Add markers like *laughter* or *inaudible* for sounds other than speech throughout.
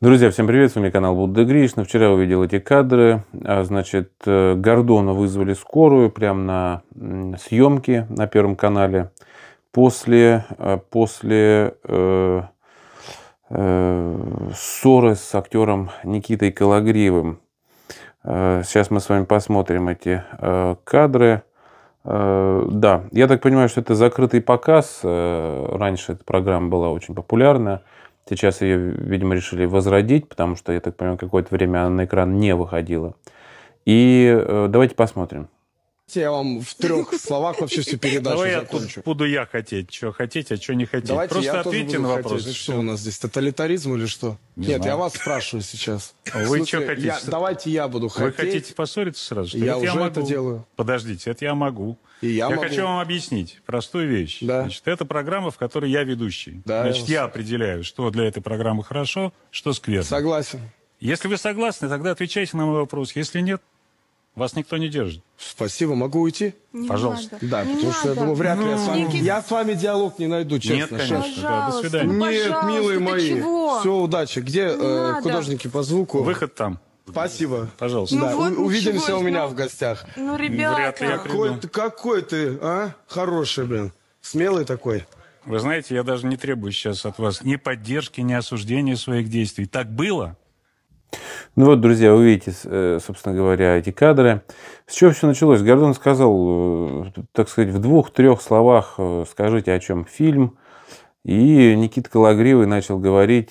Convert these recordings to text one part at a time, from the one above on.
Друзья, всем привет, с вами канал Будда Гришна. Ну, вчера увидел эти кадры. А, значит, э, Гордона вызвали скорую прямо на съемки на Первом канале. После, э, после э, ссоры с актером Никитой Калагривым. Сейчас мы с вами посмотрим эти кадры. Да, я так понимаю, что это закрытый показ. Раньше эта программа была очень популярна. Сейчас ее, видимо, решили возродить, потому что, я так понимаю, какое-то время она на экран не выходила. И э, давайте посмотрим. Я вам в трех *laughs* словах вообще всю передачу Давай закончу. я тут буду я хотеть, что хотите, а что не хотите? Давайте Просто я ответьте тоже буду на вопрос. Хотеть. Что у нас здесь, тоталитаризм или что? Не Нет, знаю. я вас спрашиваю сейчас. *laughs* Вы что хотите? Я, давайте я буду хотеть. Вы хотите поссориться сразу? Что я это уже я могу. это делаю. Подождите, это я могу. И я я могу. хочу вам объяснить простую вещь. Да. Значит, это программа, в которой я ведущий. Да, Значит, я, я определяю, что для этой программы хорошо, что скверно. Согласен. Если вы согласны, тогда отвечайте на мой вопрос. Если нет, вас никто не держит. Спасибо, могу уйти? Не Пожалуйста. Надо. Да, не потому надо. что я думаю, вряд ли я с вами... Никит... Я с вами диалог не найду, честно. Нет, конечно. Пожалуйста, да, до свидания. Ну, Нет, милые мои. Все, удачи. Где э, художники по звуку? Выход там. Спасибо. Пожалуйста. Ну, да, вот увидимся ничего, у меня ну... в гостях. Ну, ребята. Вряд ли я какой, ты, какой ты, а? Хороший, блин. Смелый такой. Вы знаете, я даже не требую сейчас от вас ни поддержки, ни осуждения своих действий. Так было, ну вот, друзья, вы видите, э, собственно говоря, эти кадры. С чего все началось? Гордон сказал, э, так сказать, в двух-трех словах э, скажите, о чем фильм. И Никита Калагривый начал говорить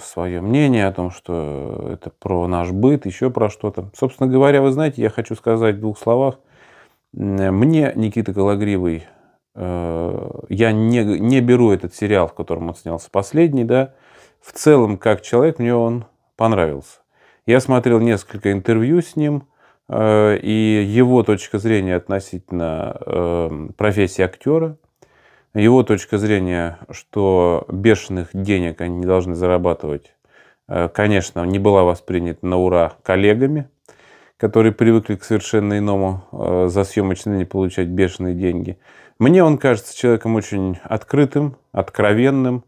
свое мнение о том, что это про наш быт, еще про что-то. Собственно говоря, вы знаете, я хочу сказать в двух словах. Мне Никита Калагривый, я не, не беру этот сериал, в котором он снялся последний, да, в целом, как человек, мне он понравился. Я смотрел несколько интервью с ним, э, и его точка зрения относительно эм, профессии актера, его точка зрения, что бешеных денег они не должны зарабатывать, э, конечно, не была воспринята на ура коллегами, которые привыкли к совершенно иному, э, за съемочные не получать бешеные деньги. Мне он кажется человеком очень открытым, откровенным,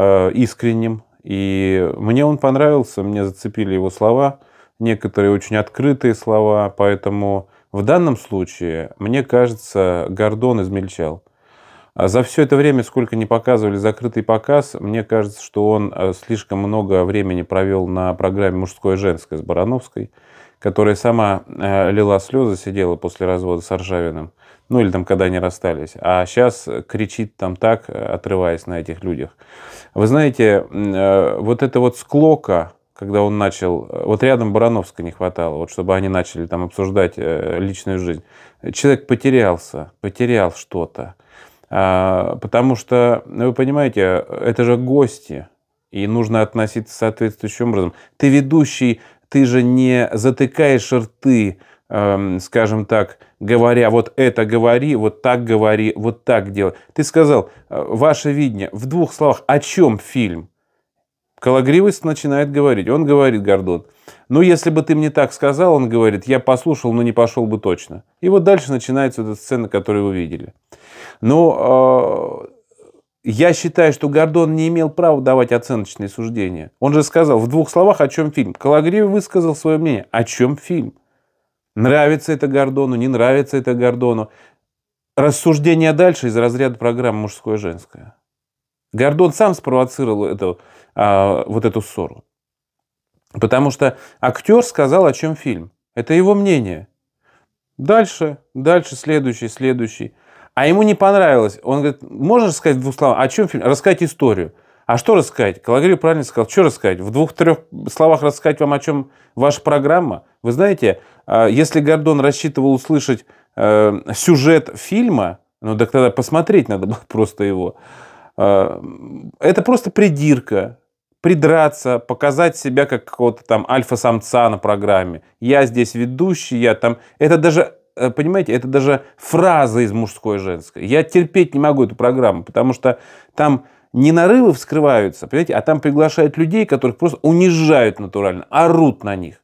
искренним, и мне он понравился, мне зацепили его слова, некоторые очень открытые слова, поэтому в данном случае, мне кажется, Гордон измельчал. А за все это время, сколько не показывали закрытый показ, мне кажется, что он э, слишком много времени провел на программе «Мужское и женское» с Барановской, которая сама э, лила слезы, сидела после развода с Аржавиным ну или там, когда они расстались. А сейчас э, кричит там так, э, отрываясь на этих людях. Вы знаете, э, вот это вот склока, когда он начал, вот рядом Барановска не хватало, вот чтобы они начали там обсуждать личную жизнь. Человек потерялся, потерял что-то. А, потому что, ну, вы понимаете, это же гости, и нужно относиться соответствующим образом. Ты ведущий, ты же не затыкаешь рты, Эм, скажем так, говоря, вот это говори, вот так говори, вот так делай. Ты сказал, э, ваше видение, в двух словах, о чем фильм? Кологривый начинает говорить. Он говорит, Гордон, ну, если бы ты мне так сказал, он говорит, я послушал, но не пошел бы точно. И вот дальше начинается эта сцена, которую вы видели. Но э, я считаю, что Гордон не имел права давать оценочные суждения. Он же сказал в двух словах, о чем фильм. Кологривый высказал свое мнение, о чем фильм. Нравится это Гордону, не нравится это Гордону. Рассуждение дальше из разряда программ мужское-женское. Гордон сам спровоцировал эту, а, вот эту ссору. Потому что актер сказал, о чем фильм. Это его мнение. Дальше, дальше, следующий, следующий. А ему не понравилось. Он говорит, можно сказать в двух словах, о чем фильм? Рассказать историю. А что рассказать? Калагрию правильно сказал. Что рассказать? В двух-трех словах рассказать вам, о чем ваша программа? Вы знаете, а, если Гордон рассчитывал услышать э, сюжет фильма, ну так тогда посмотреть надо было *laughs* просто его. А, это просто придирка, придраться, показать себя как какого-то там альфа-самца на программе. Я здесь ведущий, я там... Это даже э, понимаете, это даже фраза из мужской и женской. Я терпеть не могу эту программу, потому что там не нарывы вскрываются, понимаете, а там приглашают людей, которых просто унижают натурально, орут на них.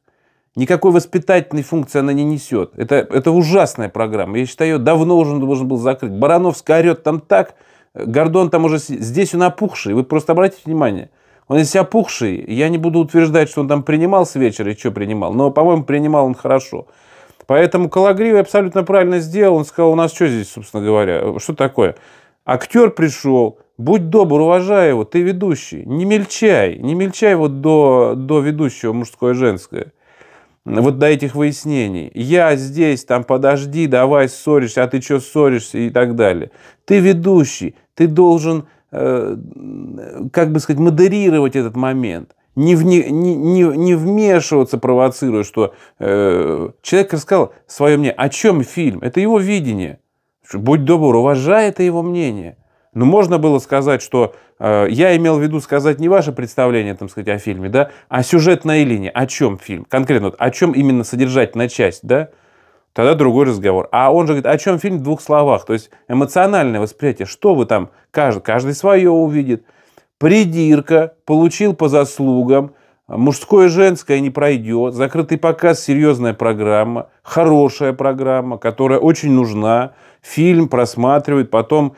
Никакой воспитательной функции она не несет. Это, это ужасная программа. Я считаю, ее давно уже должен был закрыть. Барановский орет там так, Гордон там уже... Здесь он опухший. Вы просто обратите внимание. Он здесь опухший. Я не буду утверждать, что он там принимал с вечера и что принимал. Но, по-моему, принимал он хорошо. Поэтому Калагривый абсолютно правильно сделал. Он сказал, у нас что здесь, собственно говоря? Что такое? Актер пришел, Будь добр, уважай его, ты ведущий. Не мельчай, не мельчай вот до, до ведущего мужское женское. Вот до этих выяснений. Я здесь, там, подожди, давай ссоришься, а ты что ссоришься и так далее. Ты ведущий, ты должен, э, как бы сказать, модерировать этот момент. Не, в, не, не, не вмешиваться, провоцируя, что э, человек рассказал свое мнение. О чем фильм? Это его видение. Будь добр, уважай это его мнение. Но ну, можно было сказать, что э, я имел в виду сказать не ваше представление, там сказать, о фильме, да, а сюжетная линия, о чем фильм, конкретно, вот, о чем именно содержательная часть, да, тогда другой разговор. А он же говорит, о чем фильм в двух словах, то есть эмоциональное восприятие, что вы там, каждый, каждый свое увидит. Придирка, получил по заслугам, мужское женское не пройдет, закрытый показ, серьезная программа, хорошая программа, которая очень нужна, фильм просматривает, потом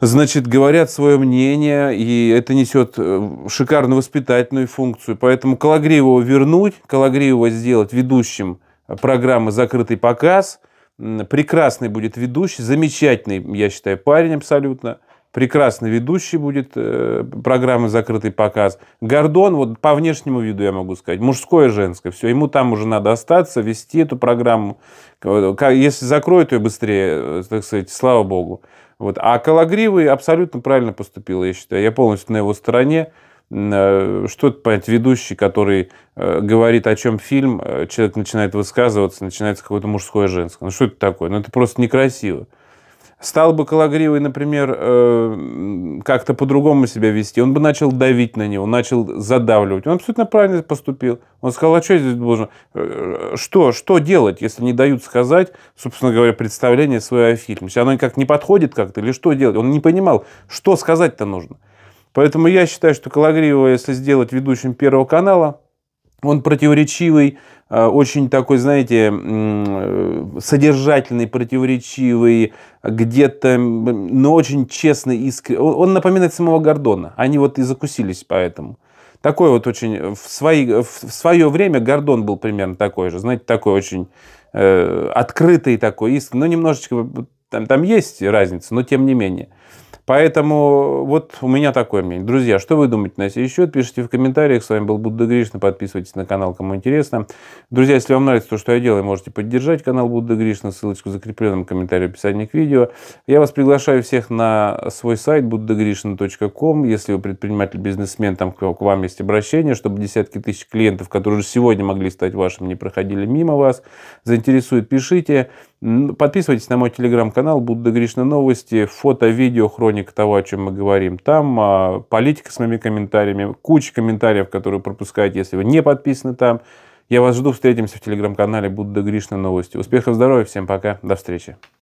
значит, говорят свое мнение, и это несет э, шикарную воспитательную функцию. Поэтому Калагриева вернуть, Калагриева сделать ведущим э, программы «Закрытый показ», прекрасный будет ведущий, замечательный, я считаю, парень абсолютно, прекрасный ведущий будет э, программы «Закрытый показ». Гордон, вот по внешнему виду я могу сказать, мужское, женское, все, ему там уже надо остаться, вести эту программу. Если закроют ее быстрее, так сказать, слава богу. Вот. А Калагривый абсолютно правильно поступил, я считаю. Я полностью на его стороне. Э, что это, понять, ведущий, который э, говорит, о чем фильм, э, человек начинает высказываться, начинается какое-то мужское женское. Ну что это такое? Ну это просто некрасиво. Стал бы Калагривый, например, э, как-то по-другому себя вести, он бы начал давить на него, начал задавливать. Он абсолютно правильно поступил. Он сказал, а что здесь должен? Э, э, что, что делать, если не дают сказать, собственно говоря, представление свое о фильме? Если оно никак не подходит как-то или что делать? Он не понимал, что сказать-то нужно. Поэтому я считаю, что Калагриева, если сделать ведущим Первого канала, он противоречивый, э, очень такой, знаете, э, содержательный, противоречивый, где-то, но очень честный, искренний. Он напоминает самого Гордона. Они вот и закусились поэтому. Такой вот очень... Э, в, свои, в свое время Гордон был примерно такой же. Знаете, такой очень э, открытый такой искренний, Ну, немножечко... Там, там есть разница, но тем не менее. Поэтому вот у меня такое мнение. Друзья, что вы думаете на сей счет? Пишите в комментариях. С вами был Будда Гришна. Подписывайтесь на канал, кому интересно. Друзья, если вам нравится то, что я делаю, можете поддержать канал Будда Гришна. Ссылочку в закрепленном комментарии в описании к видео. Я вас приглашаю всех на свой сайт buddhagrishna.com. Если вы предприниматель, бизнесмен, там к вам есть обращение, чтобы десятки тысяч клиентов, которые уже сегодня могли стать вашими, не проходили мимо вас. Заинтересует, пишите. Подписывайтесь на мой телеграм-канал «Будда Гришна Новости». Фото, видео, хроника того, о чем мы говорим. Там а, политика с моими комментариями, куча комментариев, которые пропускаете, если вы не подписаны там. Я вас жду, встретимся в телеграм-канале «Будда Гришна Новости». Успехов, здоровья, всем пока, до встречи.